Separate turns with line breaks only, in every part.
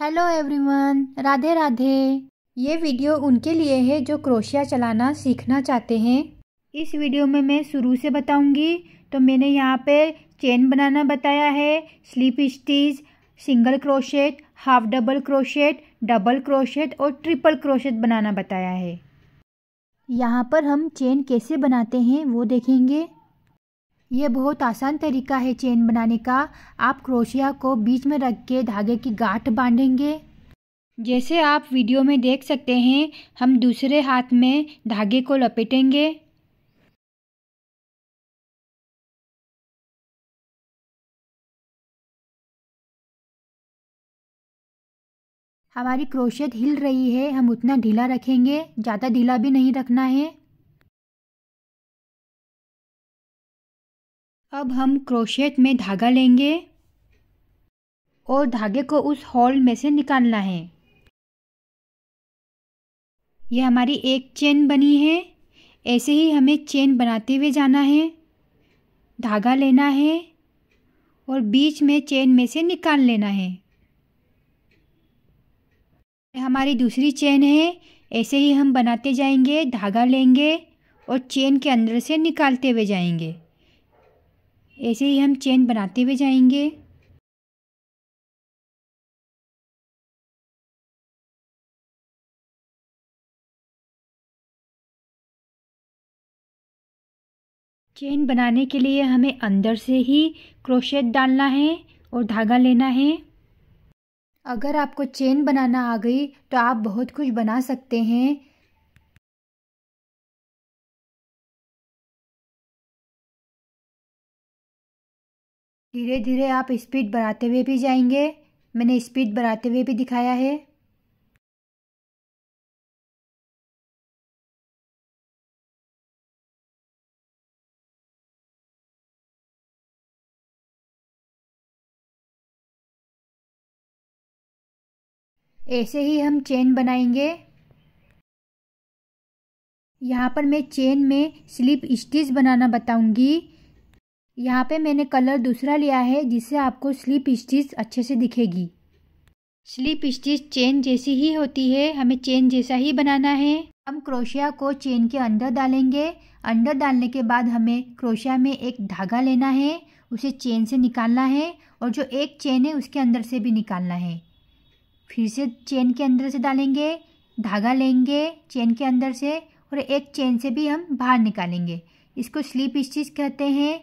hello everyone Radhe Radhe ये video उनके लिए है जो क्रोशिया चलाना सीखना चाहते हैं इस वीडियो में मैं शुरू से बताऊंगी तो मैंने यहाँ पे चेन बनाना बताया है slip stitch single crochet half double crochet double crochet और ट्रिपल क्रोशेट बनाना बताया है यहाँ पर हम चेन कैसे बनाते हैं वो देखेंगे यह बहुत आसान तरीका है चेन बनाने का आप क्रोशिया को बीच में रख के धागे की गांठ बांधेंगे जैसे आप वीडियो में देख सकते हैं हम दूसरे हाथ में
धागे को लपेटेंगे हमारी क्रोशेट हिल रही है हम उतना ढीला रखेंगे ज़्यादा ढीला भी नहीं रखना है अब हम क्रोशेट में धागा लेंगे और धागे को उस हॉल में
से निकालना है यह हमारी एक चेन बनी है ऐसे ही हमें चेन बनाते हुए जाना है धागा लेना है और बीच में चेन में से निकाल लेना है यह हमारी दूसरी चेन है ऐसे ही हम बनाते जाएंगे धागा लेंगे और चेन के अंदर से निकालते हुए जाएंगे
ऐसे ही हम चेन बनाते हुए जाएंगे चेन बनाने के लिए हमें अंदर
से ही क्रोशेट डालना है और धागा लेना है अगर
आपको चेन बनाना आ गई तो आप बहुत कुछ बना सकते हैं धीरे धीरे आप स्पीड बढ़ाते हुए भी जाएंगे मैंने स्पीड बढ़ाते हुए भी दिखाया है ऐसे ही हम चेन बनाएंगे
यहाँ पर मैं चेन में स्लिप स्टिच बनाना बताऊंगी यहाँ पे मैंने कलर दूसरा लिया है जिससे आपको स्लिप स्टिच अच्छे से दिखेगी स्लिप स्टिच चेन जैसी ही होती है हमें चेन जैसा ही बनाना है हम क्रोशिया को चेन के अंदर डालेंगे अंदर डालने के बाद हमें क्रोशिया में एक धागा लेना है उसे चेन से निकालना है और जो एक चेन है उसके अंदर से भी निकालना है फिर से चेन के अंदर से डालेंगे धागा लेंगे चेन के अंदर से और
एक चेन से भी हम बाहर निकालेंगे इसको स्लिप स्टिच कहते हैं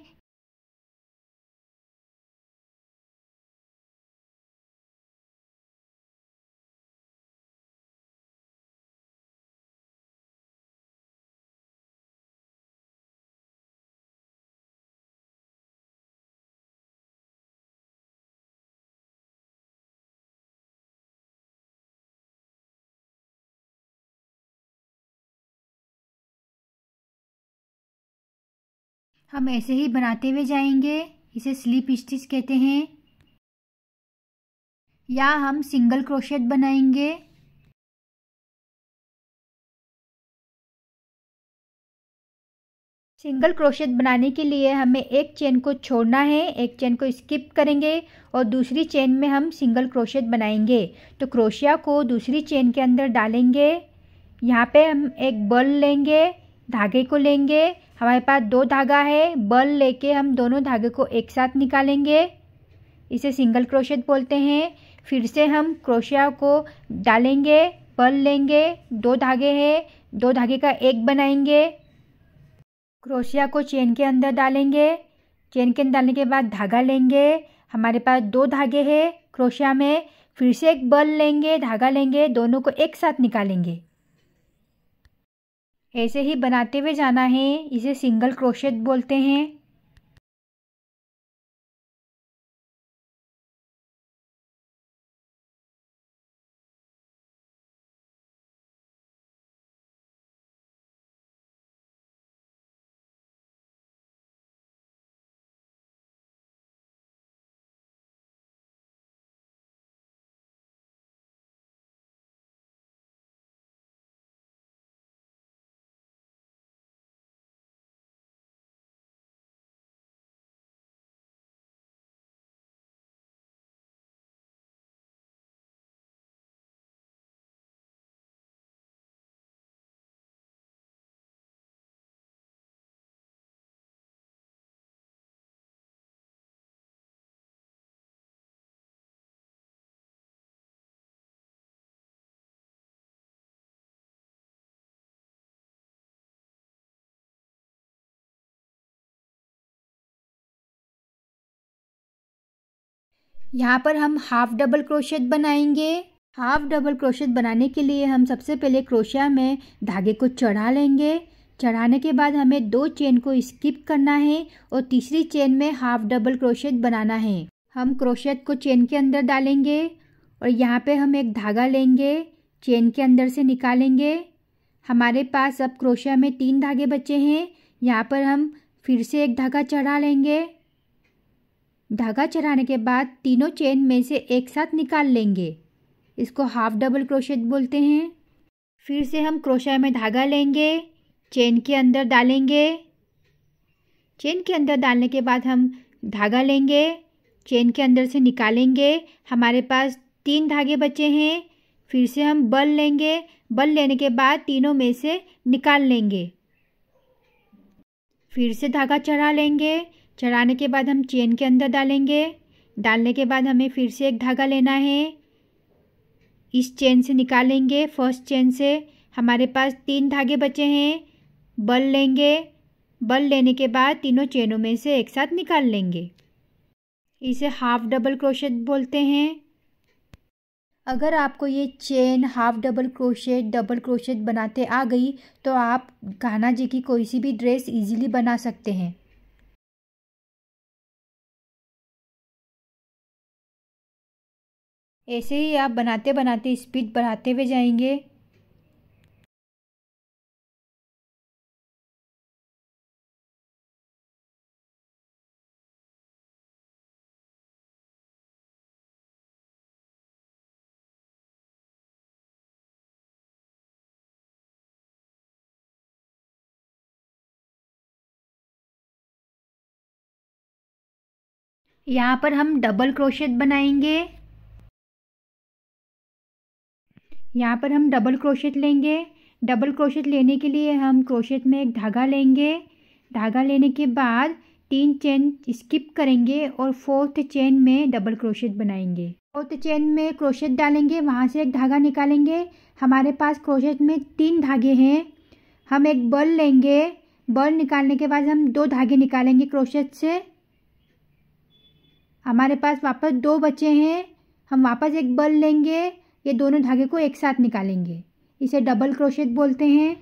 हम ऐसे ही बनाते हुए जाएंगे इसे स्लीप स्टिच कहते हैं या हम सिंगल क्रोशेट बनाएंगे सिंगल क्रोशेट बनाने के लिए हमें एक चेन को
छोड़ना है एक चेन को स्किप करेंगे और दूसरी चेन में हम सिंगल क्रोशेट बनाएंगे तो क्रोशिया को दूसरी चेन के अंदर डालेंगे यहाँ पे हम एक बल लेंगे धागे को लेंगे हमारे पास दो धागा है बल लेके हम दोनों धागे को एक साथ निकालेंगे इसे सिंगल क्रोशेट बोलते हैं फिर से हम क्रोशिया को डालेंगे बल लेंगे दो धागे हैं दो धागे का एक बनाएंगे क्रोशिया को चेन के अंदर डालेंगे चेन के अंदर डालने के बाद धागा लेंगे हमारे पास दो धागे हैं क्रोशिया में फिर से एक बल लेंगे धागा लेंगे दोनों को एक साथ निकालेंगे
ऐसे ही बनाते हुए जाना है इसे सिंगल क्रोशेट बोलते हैं यहाँ पर हम हाफ डबल क्रोशेट बनाएंगे
हाफ डबल क्रोशेट बनाने के लिए हम सबसे पहले क्रोशिया में धागे को चढ़ा लेंगे चढ़ाने के बाद हमें दो चेन को स्किप करना है और तीसरी चेन में हाफ डबल क्रोशेट बनाना है हम क्रोशेट को चेन के अंदर डालेंगे और यहाँ पे हम एक धागा लेंगे चेन के अंदर से निकालेंगे हमारे पास अब क्रोशिया में तीन धागे बचे हैं यहाँ पर हम फिर से एक धागा चढ़ा लेंगे धागा चढ़ाने के बाद तीनों चेन में से एक साथ निकाल लेंगे इसको हाफ डबल क्रोशेट बोलते हैं फिर से हम क्रोशा में धागा लेंगे चेन के अंदर डालेंगे चेन के अंदर डालने के बाद हम धागा लेंगे चेन के अंदर से निकालेंगे हमारे पास तीन धागे बचे हैं फिर से हम बल लेंगे बल लेने के बाद तीनों में से निकाल लेंगे फिर से धागा चढ़ा लेंगे चढ़ाने के बाद हम चेन के अंदर डालेंगे डालने के बाद हमें फिर से एक धागा लेना है इस चेन से निकालेंगे फर्स्ट चेन से हमारे पास तीन धागे बचे हैं बल लेंगे बल लेने के बाद तीनों चेनों में से एक साथ निकाल लेंगे इसे हाफ डबल क्रोशेट बोलते हैं अगर आपको ये chain half double crochet double crochet बनाते आ गई तो आप
कान्हा जी की कोई सी भी ड्रेस इजीली बना सकते हैं ऐसे ही आप बनाते बनाते स्पीड बढ़ाते हुए जाएंगे यहाँ पर हम डबल क्रोशेट बनाएंगे
यहाँ पर हम डबल क्रोशेट लेंगे डबल क्रोशेट लेने के लिए हम क्रोशेट में एक धागा लेंगे धागा लेने के बाद तीन चेन स्किप करेंगे और फोर्थ चेन में डबल क्रोशेट बनाएंगे फोर्थ चेन में क्रोशेट डालेंगे वहाँ से एक धागा निकालेंगे हमारे पास क्रोशेट में तीन धागे हैं हम एक बल लेंगे बल निकालने के बाद हम दो धागे निकालेंगे क्रोशेट से हमारे पास वापस दो बचे हैं हम वापस एक बल लेंगे ये दोनों धागे को एक साथ निकालेंगे इसे डबल क्रोशेट बोलते हैं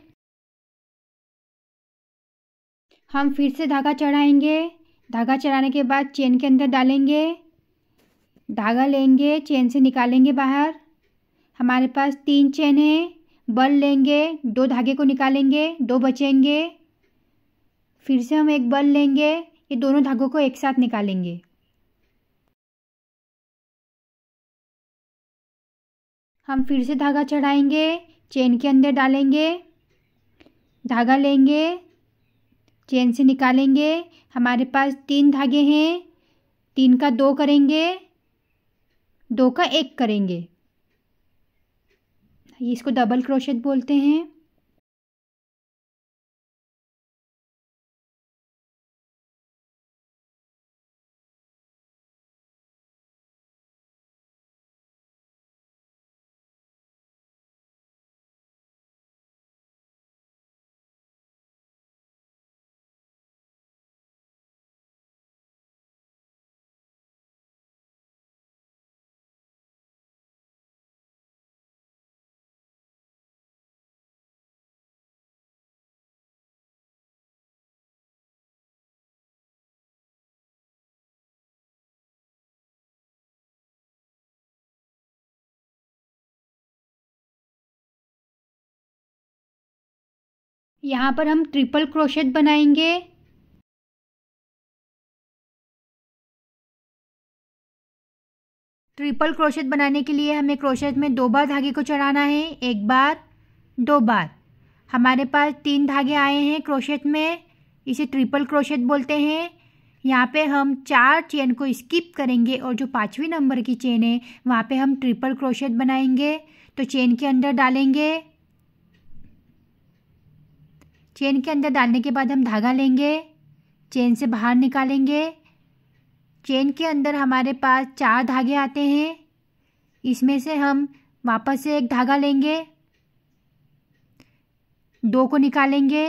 हम फिर से धागा चढ़ाएंगे धागा चढ़ाने के बाद चेन के अंदर डालेंगे धागा लेंगे चेन से निकालेंगे बाहर हमारे पास तीन चेन है बल लेंगे दो धागे को निकालेंगे दो बचेंगे फिर से हम एक बल लेंगे ये दोनों धागों को एक साथ
निकालेंगे हम फिर से धागा चढ़ाएंगे चेन के अंदर डालेंगे
धागा लेंगे चेन से निकालेंगे हमारे पास तीन धागे हैं तीन का दो करेंगे दो का एक करेंगे
इसको डबल क्रोशेट बोलते हैं यहाँ पर हम ट्रिपल क्रोशेट बनाएंगे ट्रिपल क्रोशेट बनाने के लिए हमें क्रोशेट
में दो बार धागे को चढ़ाना है एक बार दो बार हमारे पास तीन धागे आए हैं क्रोशेट में इसे ट्रिपल क्रोशेट बोलते हैं यहाँ पे हम चार चेन को स्किप करेंगे और जो पाँचवीं नंबर की चेन है वहाँ पे हम ट्रिपल क्रोशेट बनाएंगे तो चेन के अंदर डालेंगे चेन के अंदर डालने के बाद हम धागा लेंगे चेन से बाहर निकालेंगे चेन के अंदर हमारे पास चार धागे आते हैं इसमें से हम वापस से एक धागा लेंगे दो को निकालेंगे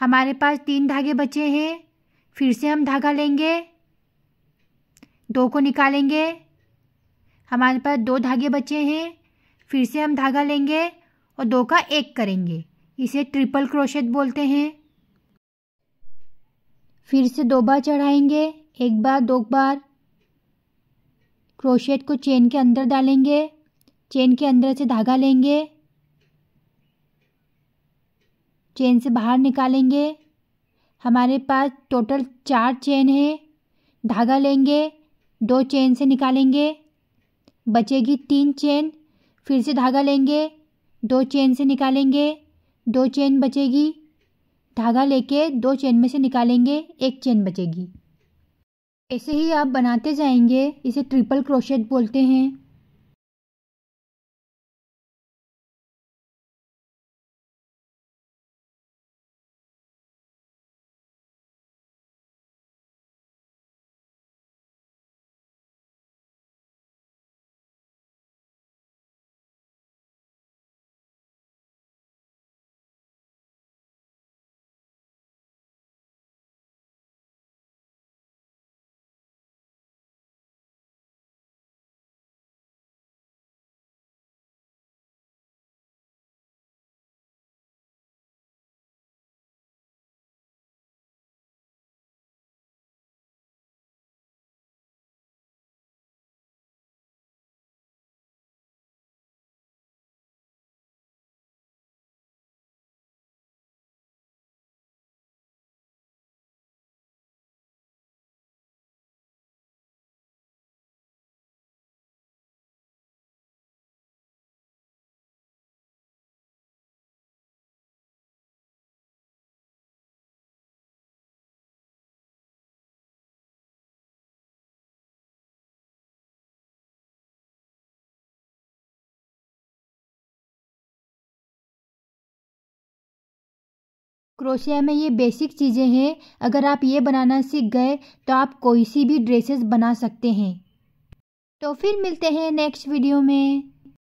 हमारे पास तीन धागे बचे हैं फिर से हम धागा लेंगे दो को निकालेंगे हमारे पास दो धागे बचे हैं फिर से हम धागा लेंगे और दो का एक करेंगे इसे ट्रिपल क्रोशेट बोलते हैं फिर से दो बार चढ़ाएंगे एक बार दो बार क्रोशेट को चेन के अंदर डालेंगे चेन के अंदर से धागा लेंगे चेन से बाहर निकालेंगे हमारे पास टोटल चार चेन है धागा लेंगे दो चेन से निकालेंगे बचेगी तीन चेन फिर से धागा लेंगे दो चेन से निकालेंगे दो चेन बचेगी धागा लेके दो चेन में से निकालेंगे एक चेन बचेगी
ऐसे ही आप बनाते जाएंगे इसे ट्रिपल क्रोशेट बोलते हैं क्रोशिया में ये बेसिक चीज़ें हैं अगर आप ये बनाना सीख गए तो आप कोई सी भी ड्रेसेस बना सकते हैं तो फिर मिलते हैं नेक्स्ट वीडियो में